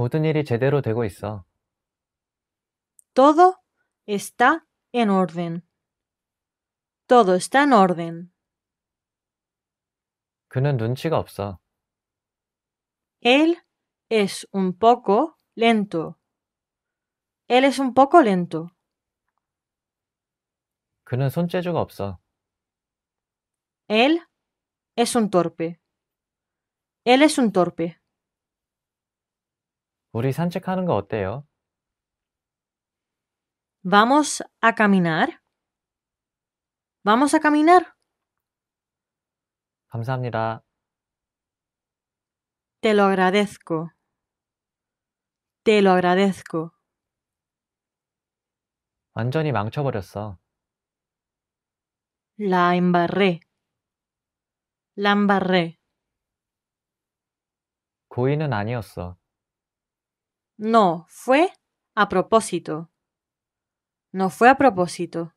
모든 일이 제대로 되고 있어. Todo está en orden. Todo está en orden. 그는 눈치가 없어. Él es un poco lento. Él es un poco lento. 그는 손재주가 없어. Él es un torpe. Él es un torpe. 우리 산책하는 거 어때요? ¿Vamos a caminar? ¿Vamos a caminar? 감사합니다. Te lo agradezco. Te lo agradezco. 완전히 망쳐버렸어. La embarré. La embarré. 고의는 아니었어. No, fue a propósito. No fue a propósito.